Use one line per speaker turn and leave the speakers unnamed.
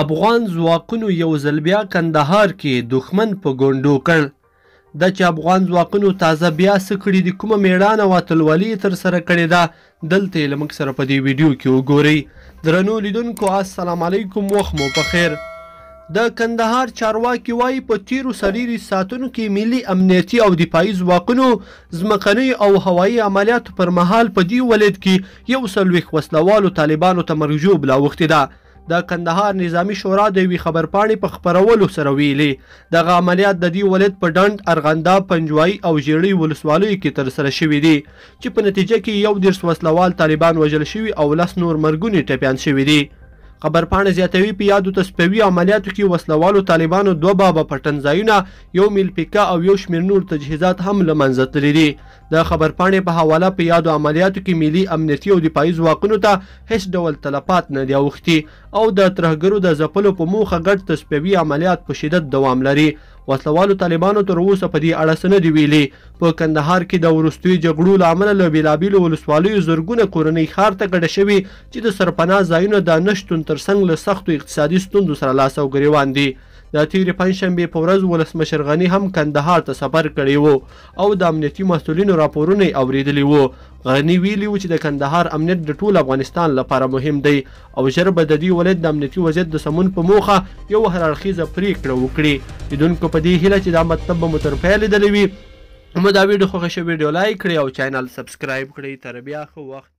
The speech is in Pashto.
افغان ځواکونو یو ځل بیا کندهار کې دښمن په ګونډو کړ دا چې افغان ځواکونو تازه بیا څه کړي دي کومه میړانه او اتلولي یې ترسره کړې ده دلته یې له موږ سره په دې ویډیو کې وګورئ درنو لیدونکو السلام علیکم وخت مو په خیر د کندهار چارواکي وایي په تیرو څلېرو ساعتونو کې ملي امنیتي او دفاعي ځواکونو ځمکني او هوایي عملیاتو پر مهال په دې ولید کې یو څلوېښت وسلوالو طالبانو ته مرجو بلاوښتې ده د کندهار نظامی شورا د یوې خبرپاڼې په خپرولو سره ویلي دغه عملیات د دې ولایت په ډنډ ارغنداب پنجوایي او ژیړۍ ولسوالیو کې ترسره شوي دي چې په نتیجه کې یو دېرش وسلوال طالبان وژل شوي او لس نور مرګونې ټپیان شوي دي خبرپاڼه زیاتوي په یادو تصفوي عملیاتو کې وسلوالو طالبانو دوه بابه پټن ځایونه یو میلپیکه او یو شمېر نور تجهیزات هم له منځه تللي دي د خبرپاڼې په حواله په یادو عملیاتو کې ملي امنیتي او دفاعي ځواکونو ته هیڅ ډول تلفات نه دي اوښتي او د ترهګرو د ځپلو په موخه ګډ تصفوي عملیات په شدت دوام لري وسلوالو طالبانو تر اوسه په دې اړه څه نه دي ویلي په کندهار کې د وروستیو جګړو له امله له بېلابېلو ولسوالیو زرګونه کورنۍ ښار ته کډه شوي چې د سرپناه ځایونو د نه شتون تر څنګ له سختو اقتصادي ستونزو سره لاس او ګریوان دي د تیرې پنځشنبې په ورځ ولسمشر غني هم کندهار ته سفر کړی و او د امنیتي مسؤلینو راپورونه یې اورېدلي وو غني ویلي و چې د کندهار امنیت د ټول افغانستان لپاره مهم دی او ژر به د دې ولایت د امنیتي وضعیت د سمون په موخه یو هررخیزه پریکړه وکړي لیدونکو په دې هیله چې دا مطلب به مو تر پایه لیدلی وي نو دا ویډیو خوښه شوې ویډیو لایک کړئ او چینل سبسکرایب کړئ تر بیا ښه وخت